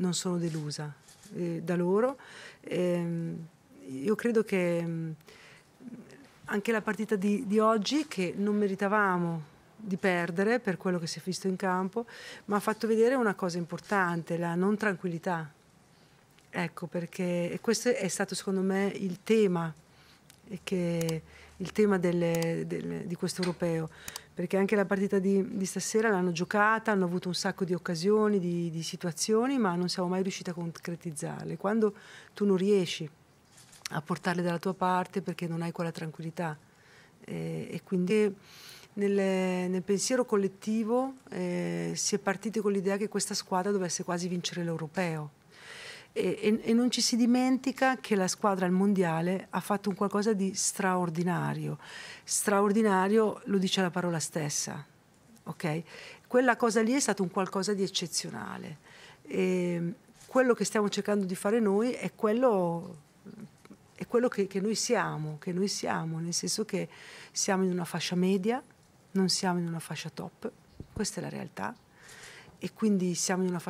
non sono delusa eh, da loro. Eh, io credo che mm, anche la partita di, di oggi, che non meritavamo di perdere per quello che si è visto in campo, ma ha fatto vedere una cosa importante, la non tranquillità. Ecco perché, questo è stato secondo me il tema e che il tema delle, delle, di questo europeo, perché anche la partita di, di stasera l'hanno giocata, hanno avuto un sacco di occasioni, di, di situazioni, ma non siamo mai riusciti a concretizzarle. Quando tu non riesci a portarle dalla tua parte perché non hai quella tranquillità eh, e quindi nel, nel pensiero collettivo eh, si è partiti con l'idea che questa squadra dovesse quasi vincere l'europeo e, e, non ci si dimentica che la squadra al mondiale ha fatto un qualcosa di straordinario. Straordinario lo dice la parola stessa, ok? Quella cosa lì è stato un qualcosa di eccezionale. E quello che stiamo cercando di fare noi è quello, è quello che, che noi siamo, che noi siamo, nel senso che siamo in una fascia media, non siamo in una fascia top, questa è la realtà, e quindi siamo in una fascia